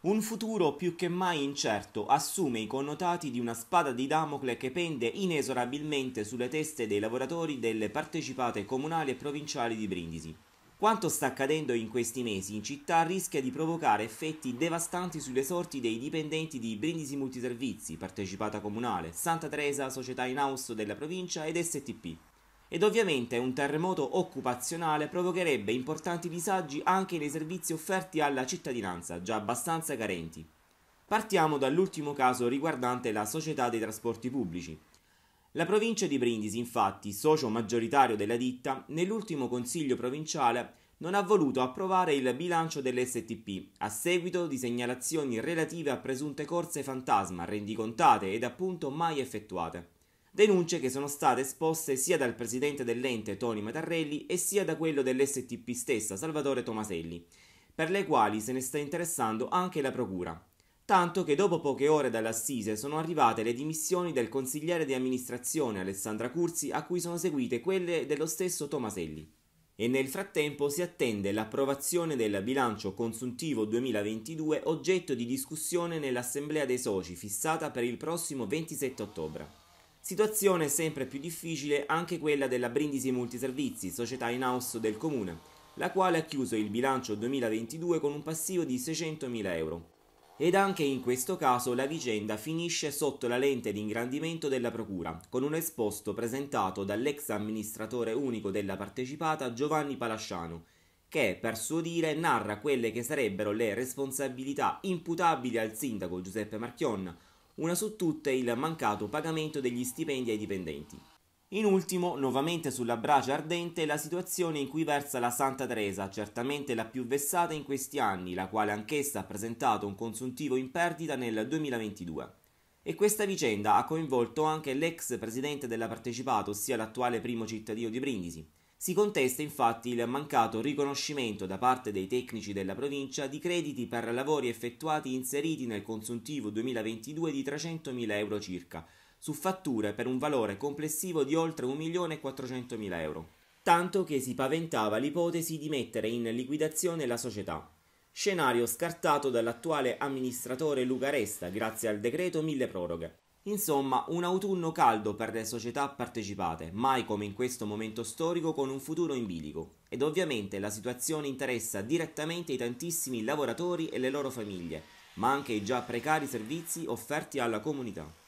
Un futuro più che mai incerto assume i connotati di una spada di Damocle che pende inesorabilmente sulle teste dei lavoratori delle partecipate comunali e provinciali di Brindisi. Quanto sta accadendo in questi mesi in città rischia di provocare effetti devastanti sulle sorti dei dipendenti di Brindisi Multiservizi, partecipata comunale, Santa Teresa, società in house della provincia ed STP ed ovviamente un terremoto occupazionale provocherebbe importanti disagi anche nei servizi offerti alla cittadinanza, già abbastanza carenti. Partiamo dall'ultimo caso riguardante la società dei trasporti pubblici. La provincia di Brindisi, infatti, socio maggioritario della ditta, nell'ultimo consiglio provinciale non ha voluto approvare il bilancio dell'STP a seguito di segnalazioni relative a presunte corse fantasma rendicontate ed appunto mai effettuate. Denunce che sono state esposte sia dal presidente dell'ente Tony Matarrelli e sia da quello dell'STP stessa Salvatore Tomaselli, per le quali se ne sta interessando anche la procura. Tanto che dopo poche ore dall'assise sono arrivate le dimissioni del consigliere di amministrazione Alessandra Curzi, a cui sono seguite quelle dello stesso Tomaselli e nel frattempo si attende l'approvazione del bilancio consuntivo 2022 oggetto di discussione nell'Assemblea dei Soci fissata per il prossimo 27 ottobre. Situazione sempre più difficile anche quella della Brindisi Multiservizi, società in house del comune, la quale ha chiuso il bilancio 2022 con un passivo di 600.000 euro. Ed anche in questo caso la vicenda finisce sotto la lente di ingrandimento della Procura, con un esposto presentato dall'ex amministratore unico della partecipata Giovanni Palasciano, che per suo dire narra quelle che sarebbero le responsabilità imputabili al sindaco Giuseppe Marchionna una su tutte il mancato pagamento degli stipendi ai dipendenti. In ultimo, nuovamente sulla brace ardente, la situazione in cui versa la Santa Teresa, certamente la più vessata in questi anni, la quale anch'essa ha presentato un consuntivo in perdita nel 2022. E questa vicenda ha coinvolto anche l'ex presidente della partecipata, ossia l'attuale primo cittadino di Brindisi, si contesta infatti il mancato riconoscimento da parte dei tecnici della provincia di crediti per lavori effettuati inseriti nel consuntivo 2022 di 300.000 euro circa, su fatture per un valore complessivo di oltre 1.400.000 euro. Tanto che si paventava l'ipotesi di mettere in liquidazione la società. Scenario scartato dall'attuale amministratore Luca Resta grazie al decreto mille proroghe. Insomma, un autunno caldo per le società partecipate, mai come in questo momento storico con un futuro in bilico. Ed ovviamente la situazione interessa direttamente i tantissimi lavoratori e le loro famiglie, ma anche i già precari servizi offerti alla comunità.